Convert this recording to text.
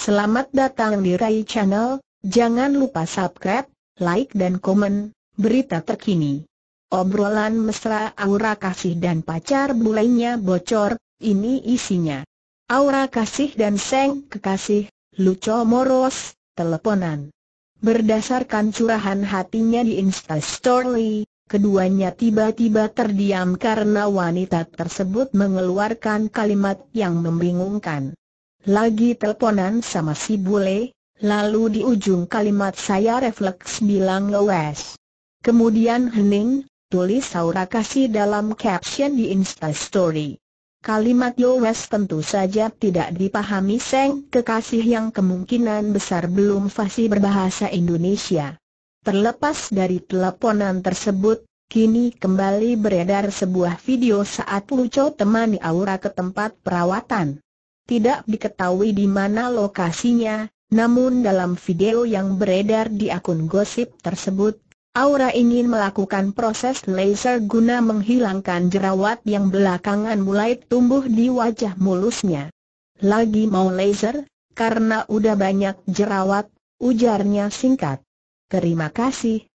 Selamat datang di Rai Channel, jangan lupa subscribe, like dan komen, berita terkini. Obrolan mesra Aura Kasih dan pacar bulenya bocor, ini isinya. Aura Kasih dan Seng Kekasih, Luco Moros, teleponan. Berdasarkan curahan hatinya di Instastory, keduanya tiba-tiba terdiam karena wanita tersebut mengeluarkan kalimat yang membingungkan lagi teleponan sama si bule, lalu di ujung kalimat saya refleks bilang Loes. Kemudian hening, tulis Saura kasih dalam caption di instastory. Kalimat Loes tentu saja tidak dipahami Seng kekasih yang kemungkinan besar belum fasih berbahasa Indonesia. Terlepas dari teleponan tersebut, Kini kembali beredar sebuah video saat Luco temani Aura ke tempat perawatan. Tidak diketahui di mana lokasinya, namun dalam video yang beredar di akun gosip tersebut, Aura ingin melakukan proses laser guna menghilangkan jerawat yang belakangan mulai tumbuh di wajah mulusnya. Lagi mau laser, karena udah banyak jerawat, ujarnya singkat. Terima kasih,